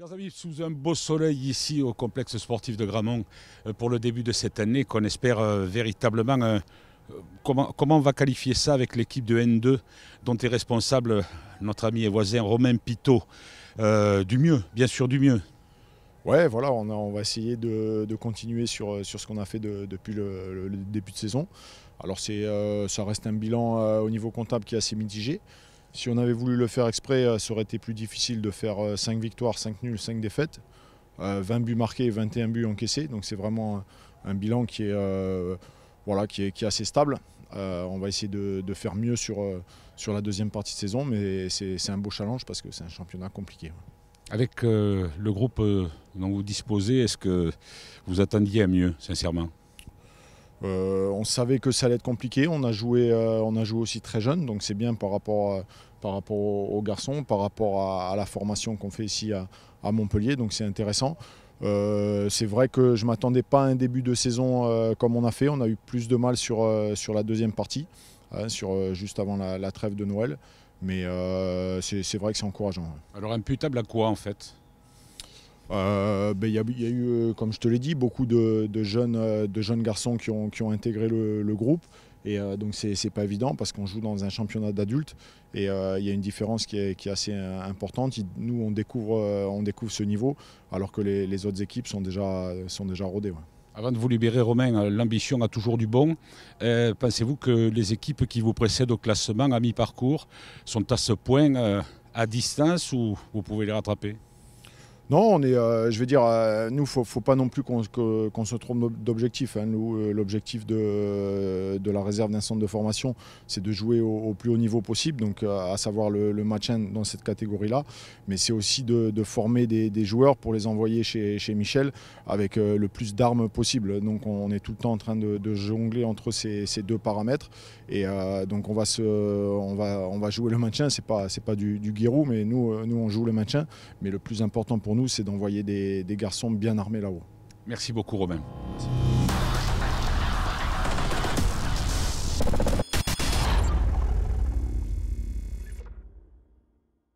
Chers amis, sous un beau soleil ici au complexe sportif de Gramont euh, pour le début de cette année qu'on espère euh, véritablement... Euh, comment, on va qualifier ça avec l'équipe de N2 dont est responsable notre ami et voisin Romain Pitot Du mieux, bien sûr du mieux. Ouais, voilà, on, va essayer de, continuer sur, ce qu'on a fait depuis le, début de saison. Alors ça reste un bilan au niveau comptable qui est assez mitigé. Si on avait voulu le faire exprès, euh, ça aurait été plus difficile de faire 5 euh, victoires, 5 nuls, 5 défaites. 20 euh, buts marqués 21 buts encaissés. Donc c'est vraiment un, bilan qui est, voilà, qui assez stable. on va essayer de, faire mieux sur, sur la deuxième partie de saison, mais c'est un beau challenge parce que c'est un championnat compliqué. Avec le groupe dont vous disposez, est-ce que vous attendiez à mieux, sincèrement euh, on savait que ça allait être compliqué. Euh, on a joué, aussi très jeune, donc c'est bien par rapport, euh, par rapport aux garçons, par rapport à, la formation qu'on fait ici à, Montpellier, donc c'est intéressant. c'est vrai que je ne m'attendais pas à un début de saison comme on a fait. On a eu plus de mal sur, la deuxième partie, hein, sur, juste avant la, trêve de Noël. Mais c'est vrai que c'est encourageant. Alors imputable à quoi en fait euh, ben, il y, a eu, euh, comme je te l'ai dit, beaucoup de, jeunes, euh, de jeunes garçons qui ont, intégré le, groupe. Et donc c'est pas évident parce qu'on joue dans un championnat d'adultes et il y a une différence qui est, assez importante. nous on découvre, on découvre ce niveau alors que les, autres équipes sont déjà, sont déjà rodées. Avant de vous libérer Romain, l'ambition a toujours du bon. Pensez-vous que les équipes qui vous précèdent au classement à mi-parcours sont à ce point à distance ou vous pouvez les rattraper non, on est, euh, je veux dire, euh, nous, ne faut pas non plus qu'on se trompe d'objectif. Hein. Euh, l'objectif de, la réserve d'un centre de formation, c'est de jouer au, plus haut niveau possible, donc à savoir le, match dans cette catégorie-là. Mais c'est aussi de, former des, joueurs pour les envoyer chez, Michel avec le plus d'armes possible. Donc on est tout le temps en train de, jongler entre ces, deux paramètres. Et donc on va, on, va, on va jouer le maintien. C'est pas, pas du, guérou mais nous, nous, on joue le maintien. Mais le plus important pour nous, c'est d'envoyer des, garçons bien armés là-haut. Merci beaucoup Robin.